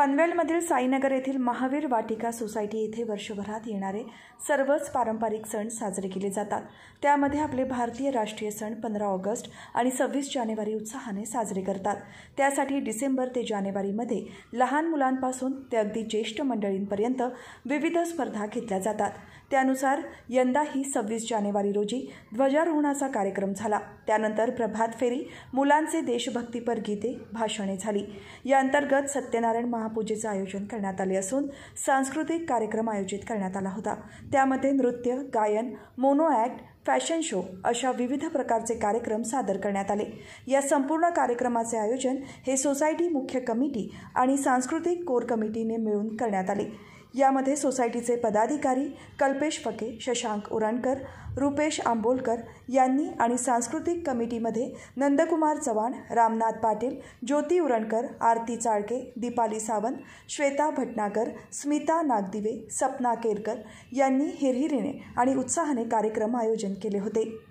पनवेलमधील साईनगर येथील महावीर वाटिका सोसायटी येथे वर्षभरात येणारे सर्वच पारंपरिक सण साजरे केले जातात त्यामध्ये आपले भारतीय राष्ट्रीय सण पंधरा ऑगस्ट आणि सव्वीस जानेवारी उत्साहाने साजरे करतात त्यासाठी डिसेंबर ते जानेवारीमध्ये लहान मुलांपासून ते अगदी ज्येष्ठ मंडळींपर्यंत विविध स्पर्धा घेतल्या जातात त्यानुसार यंदाही सव्वीस जानेवारी रोजी ध्वजारोहणाचा कार्यक्रम झाला त्यानंतर प्रभात फेरी मुलांचे देशभक्तीपर गीते भाषणे झाली या अंतर्गत सत्यनारायण महा महापूजेचं आयोजन करण्यात आले असून सांस्कृतिक कार्यक्रम आयोजित करण्यात आला होता त्यामध्ये नृत्य गायन मोनो ॲक्ट फॅशन शो अशा विविध प्रकारचे कार्यक्रम सादर करण्यात आले या संपूर्ण कार्यक्रमाचे आयोजन हे सोसायटी मुख्य कमिटी आणि सांस्कृतिक कोर कमिटीने मिळून करण्यात आले यामध्ये सोसायटीचे पदाधिकारी कल्पेश फके शशांक उरणकर रुपेश आंबोलकर यांनी आणि सांस्कृतिक कमिटीमध्ये नंदकुमार चव्हाण रामनाथ पाटील ज्योती उरणकर आरती चाळके दीपाली सावंत श्वेता भटनागर स्मिता नागदिवे सपना केरकर यांनी हिरहिरीने आणि उत्साहाने कार्यक्रम आयोजन केले होते